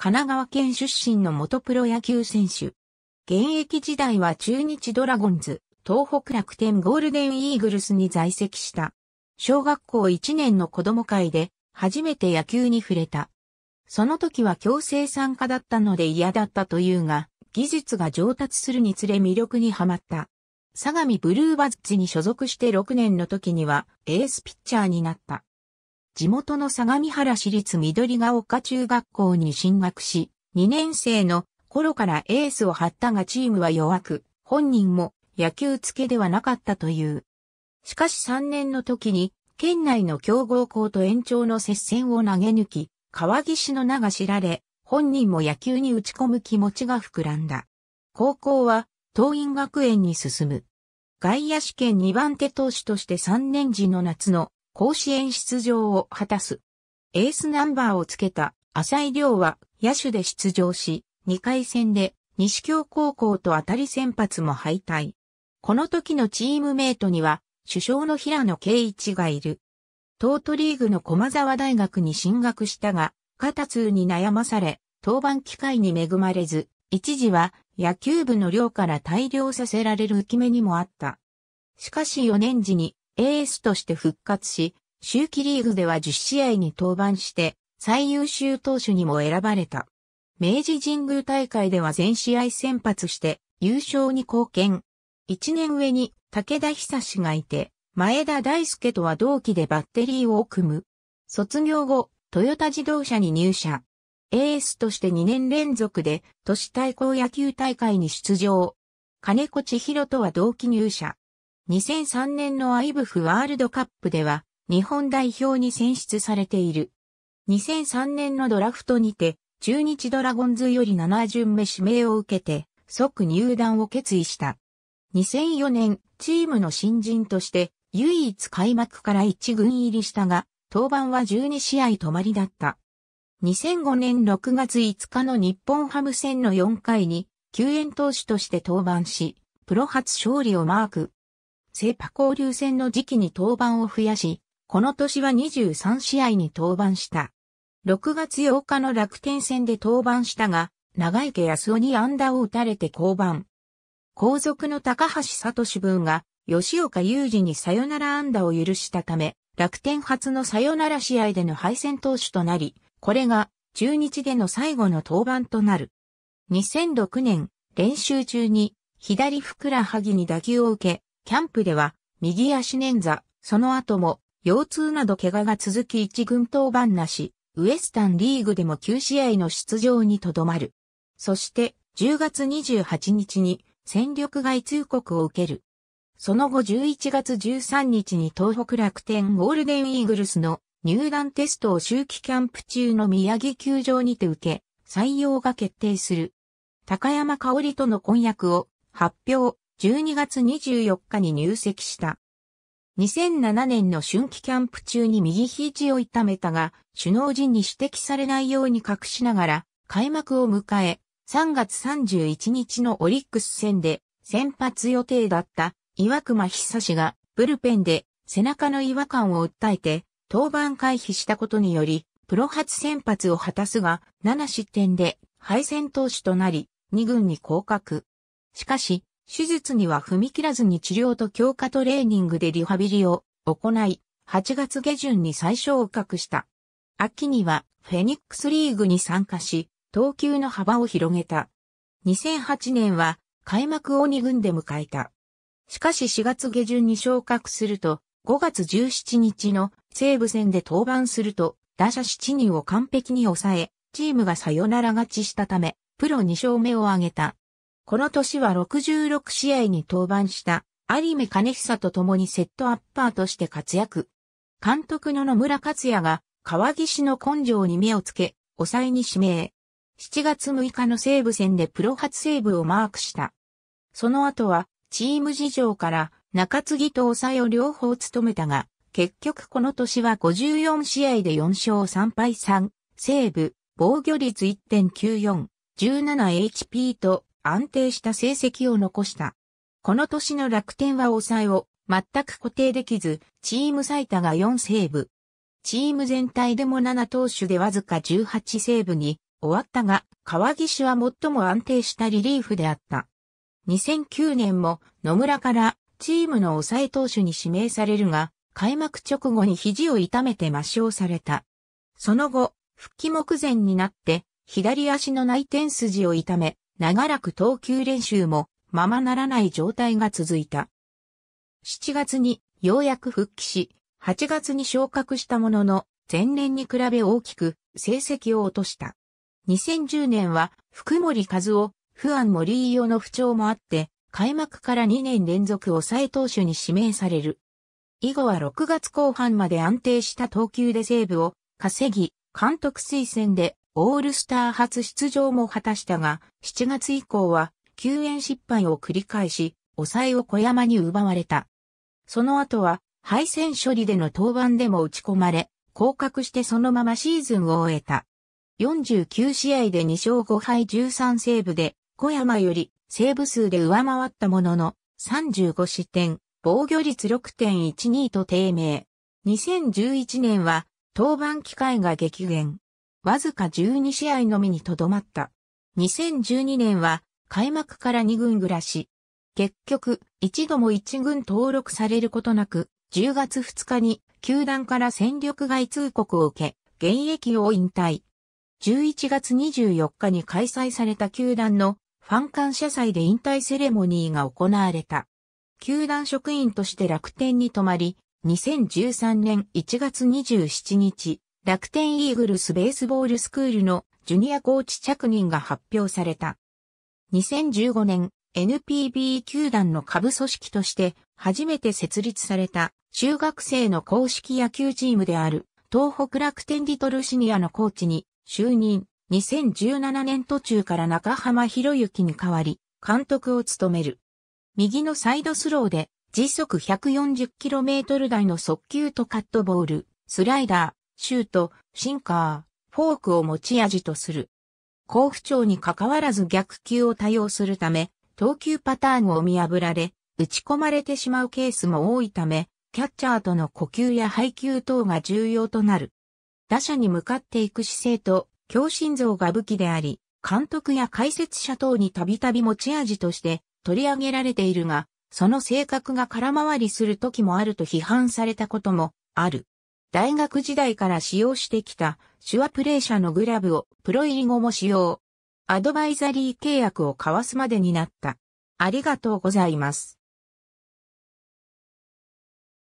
神奈川県出身の元プロ野球選手。現役時代は中日ドラゴンズ、東北楽天ゴールデンイーグルスに在籍した。小学校1年の子供会で初めて野球に触れた。その時は強制参加だったので嫌だったというが、技術が上達するにつれ魅力にはまった。相模ブルーバッジに所属して6年の時にはエースピッチャーになった。地元の相模原市立緑ヶ丘中学校に進学し、2年生の頃からエースを張ったがチームは弱く、本人も野球付けではなかったという。しかし3年の時に、県内の強豪校と延長の接戦を投げ抜き、川岸の名が知られ、本人も野球に打ち込む気持ちが膨らんだ。高校は、東蔭学園に進む。外野試験2番手投手として3年時の夏の甲子園出場を果たす。エースナンバーをつけた浅井亮は野手で出場し、2回戦で西京高校と当たり先発も敗退。この時のチームメイトには、首相の平野圭一がいる。東都リーグの駒沢大学に進学したが、肩痛に悩まされ、登板機会に恵まれず、一時は野球部の寮から大量させられる浮き目にもあった。しかし4年時にエースとして復活し、秋季リーグでは10試合に登板して、最優秀投手にも選ばれた。明治神宮大会では全試合先発して、優勝に貢献。1年上に武田久志がいて、前田大輔とは同期でバッテリーを組む。卒業後、トヨタ自動車に入社。エースとして2年連続で都市対抗野球大会に出場。金子千尋とは同期入社。2003年のアイブフワールドカップでは日本代表に選出されている。2003年のドラフトにて中日ドラゴンズより7巡目指名を受けて即入団を決意した。2004年チームの新人として唯一開幕から1軍入りしたが登板は12試合止まりだった。2005年6月5日の日本ハム戦の4回に救援投手として登板し、プロ初勝利をマーク。セーパ交流戦の時期に登板を増やし、この年は23試合に登板した。6月8日の楽天戦で登板したが、長池康夫に安打を打たれて降板。後続の高橋聡分が、吉岡雄二にサヨナラ安打を許したため、楽天初のサヨナラ試合での敗戦投手となり、これが中日での最後の登板となる。2006年、練習中に左ふくらはぎに打球を受け、キャンプでは、右足捻挫、その後も、腰痛など怪我が続き一軍登板なし、ウエスタンリーグでも9試合の出場にとどまる。そして、10月28日に、戦力外通告を受ける。その後11月13日に東北楽天ゴールデンイーグルスの入団テストを周期キャンプ中の宮城球場にて受け、採用が決定する。高山香織との婚約を発表、12月24日に入籍した。2007年の春季キャンプ中に右肘を痛めたが、首脳陣に指摘されないように隠しながら、開幕を迎え、3月31日のオリックス戦で先発予定だった岩隈久志がブルペンで背中の違和感を訴えて登板回避したことによりプロ初先発を果たすが7失点で敗戦投手となり2軍に降格。しかし手術には踏み切らずに治療と強化トレーニングでリハビリを行い、8月下旬に最再昇格した。秋にはフェニックスリーグに参加し、投球の幅を広げた。2008年は開幕を2軍で迎えた。しかし4月下旬に昇格すると、5月17日の西武戦で登板すると、打者7人を完璧に抑え、チームがサヨナラ勝ちしたため、プロ2勝目を挙げた。この年は66試合に登板した有目兼久と共にセットアッパーとして活躍。監督の野村克也が川岸の根性に目をつけ、抑えに指名。7月6日の西武戦でプロ初セーブをマークした。その後はチーム事情から中継ぎと抑えを両方務めたが、結局この年は54試合で4勝3敗3、西武、防御率1.94、17HP と安定した成績を残した。この年の楽天は抑えを全く固定できず、チーム最多が4セーブ。チーム全体でも7投手でわずか18セーブに終わったが、川岸は最も安定したリリーフであった。2009年も野村からチームの抑え投手に指名されるが、開幕直後に肘を痛めて抹消された。その後、復帰目前になって、左足の内転筋を痛め、長らく投球練習もままならない状態が続いた。7月にようやく復帰し、8月に昇格したものの、前年に比べ大きく成績を落とした。2010年は福森和夫、不安森伊代の不調もあって、開幕から2年連続抑え投手に指名される。以後は6月後半まで安定した投球でセーブを稼ぎ、監督推薦でオールスター初出場も果たしたが、7月以降は救援失敗を繰り返し、抑えを小山に奪われた。その後は、敗戦処理での登板でも打ち込まれ、降格してそのままシーズンを終えた。49試合で2勝5敗13セーブで、小山よりセーブ数で上回ったものの、35失点、防御率6.12と低迷。2011年は、登板機会が激減。わずか12試合のみにとどまった。2012年は開幕から2軍暮らし。結局、一度も1軍登録されることなく、10月2日に球団から戦力外通告を受け、現役を引退。11月24日に開催された球団のファン感謝祭で引退セレモニーが行われた。球団職員として楽天に泊まり、2013年1月27日、楽天イーグルスベースボールスクールのジュニアコーチ着任が発表された。2015年、NPB 球団の下部組織として初めて設立された中学生の公式野球チームである東北楽天リトルシニアのコーチに就任。2017年途中から中浜博之に代わり監督を務める。右のサイドスローで時速 140km 台の速球とカットボール、スライダー、シュート、シンカー、フォークを持ち味とする。好不調に関わらず逆球を多用するため、投球パターンを見破られ、打ち込まれてしまうケースも多いため、キャッチャーとの呼吸や配球等が重要となる。打者に向かっていく姿勢と、強心臓が武器であり、監督や解説者等にたびたび持ち味として取り上げられているが、その性格が空回りする時もあると批判されたこともある。大学時代から使用してきた手話プレイ社のグラブをプロ入り後も使用。アドバイザリー契約を交わすまでになった。ありがとうございます。